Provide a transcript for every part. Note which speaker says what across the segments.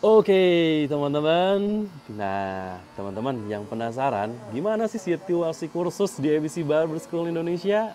Speaker 1: Oke teman-teman, nah teman-teman yang penasaran gimana sih situasi kursus di ABC Barber School Indonesia?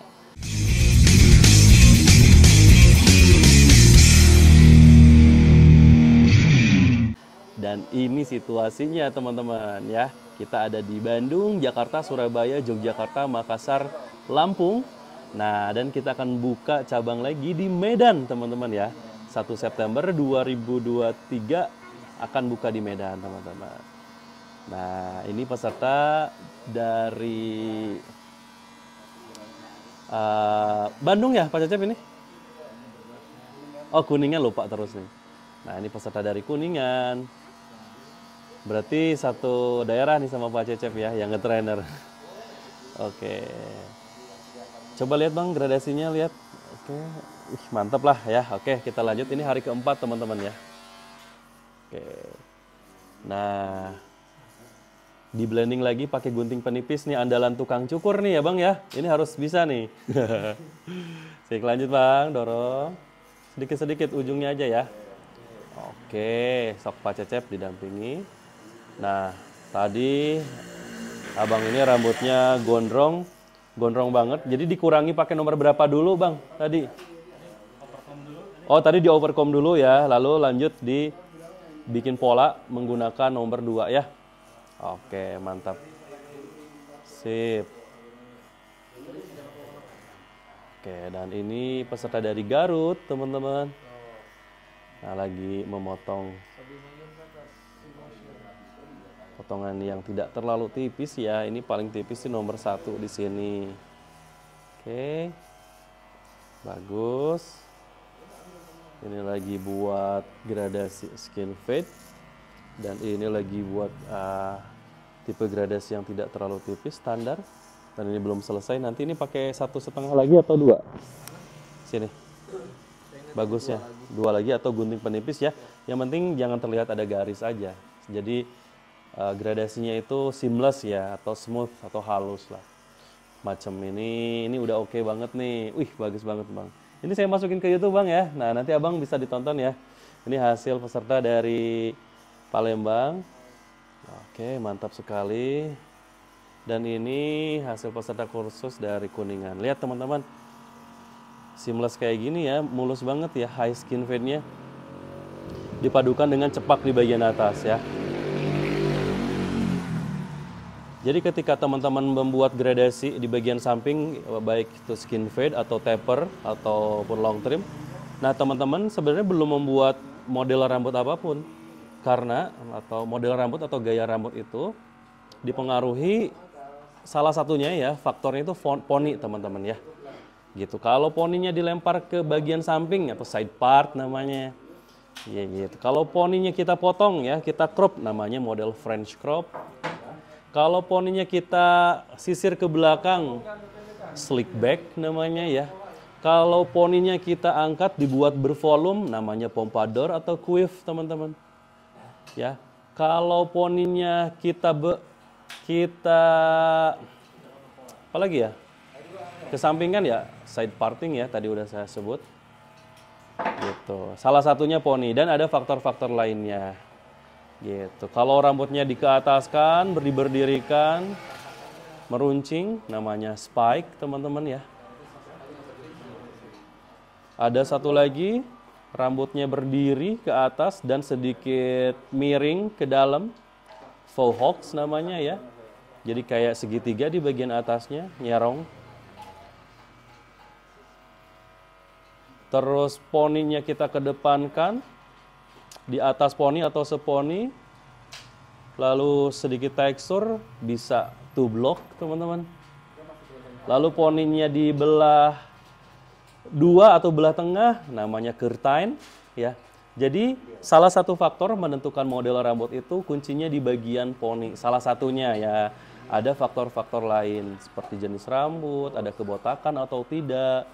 Speaker 1: Dan ini situasinya teman-teman ya. Kita ada di Bandung, Jakarta, Surabaya, Yogyakarta, Makassar, Lampung. Nah, dan kita akan buka cabang lagi di Medan, teman-teman ya. 1 September 2023 akan buka di Medan teman-teman. Nah ini peserta dari uh, Bandung ya Pak Cecep ini? Oh Kuningan lupa terus nih. Nah ini peserta dari Kuningan. Berarti satu daerah nih sama Pak Cecep ya yang nge-trainer. Oke. Coba lihat bang gradasinya lihat. Oke, Ih, mantap lah ya. Oke kita lanjut ini hari keempat teman-teman ya. Oke. Nah, di blending lagi pakai gunting penipis nih andalan tukang cukur nih ya bang ya ini harus bisa nih sik lanjut bang dorong sedikit sedikit ujungnya aja ya oke sok pak cecep didampingi nah tadi abang ini rambutnya gondrong gondrong banget jadi dikurangi pakai nomor berapa dulu bang tadi oh tadi di overcom dulu ya lalu lanjut di bikin pola menggunakan nomor 2 ya. Oke, mantap. Sip. Oke, dan ini peserta dari Garut, teman-teman. Nah, lagi memotong potongan yang tidak terlalu tipis ya. Ini paling tipis sih nomor satu di sini. Oke. Bagus ini lagi buat gradasi skin fade dan ini lagi buat uh, tipe gradasi yang tidak terlalu tipis standar dan ini belum selesai nanti ini pakai satu setengah lagi atau dua sini bagusnya dua lagi atau gunting penipis ya yang penting jangan terlihat ada garis aja jadi uh, gradasinya itu seamless ya atau smooth atau halus lah macam ini ini udah oke okay banget nih wih bagus banget bang ini saya masukin ke YouTube Bang ya. Nah, nanti Abang bisa ditonton ya. Ini hasil peserta dari Palembang. Oke, mantap sekali. Dan ini hasil peserta kursus dari Kuningan. Lihat teman-teman. Seamless kayak gini ya, mulus banget ya high skin fade-nya. Dipadukan dengan cepak di bagian atas ya. Jadi ketika teman-teman membuat gradasi di bagian samping baik itu skin fade atau taper ataupun long trim, nah teman-teman sebenarnya belum membuat model rambut apapun karena atau model rambut atau gaya rambut itu dipengaruhi salah satunya ya faktornya itu poni teman-teman ya gitu. Kalau poninya dilempar ke bagian samping atau side part namanya, ya gitu. Kalau poninya kita potong ya kita crop namanya model French crop kalau poninya kita sisir ke belakang, slick back namanya ya. Kalau poninya kita angkat dibuat bervolume, namanya pompadour atau quiff teman-teman. Ya, kalau poninya kita be, kita apa lagi ya? Kesampingkan ya, side parting ya tadi udah saya sebut. Gitu. Salah satunya poni dan ada faktor-faktor lainnya. Gitu. Kalau rambutnya dikeataskan, berdiri-berdirikan, meruncing, namanya spike, teman-teman ya. Ada satu lagi, rambutnya berdiri ke atas dan sedikit miring ke dalam. Faux hawks namanya ya. Jadi kayak segitiga di bagian atasnya, nyerong. Terus poninya kita kedepankan, di atas poni atau seponi lalu sedikit tekstur bisa two block teman-teman lalu poninya dibelah dua atau belah tengah namanya curtain ya jadi salah satu faktor menentukan model rambut itu kuncinya di bagian poni. Salah satunya ya ada faktor-faktor lain seperti jenis rambut, ada kebotakan atau tidak,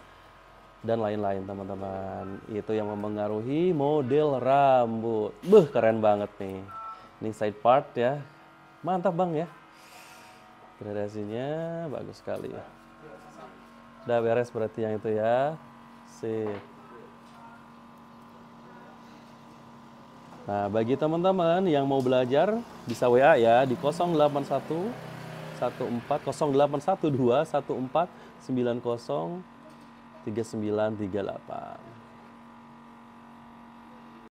Speaker 1: dan lain-lain teman-teman. Itu yang mempengaruhi model rambut. Beh, keren banget nih. Ini side part ya. Mantap bang ya. Gradasinya bagus sekali. ya Udah beres berarti yang itu ya. Sip. Nah, bagi teman-teman yang mau belajar bisa WA ya di 081 14 0812 14 90 3938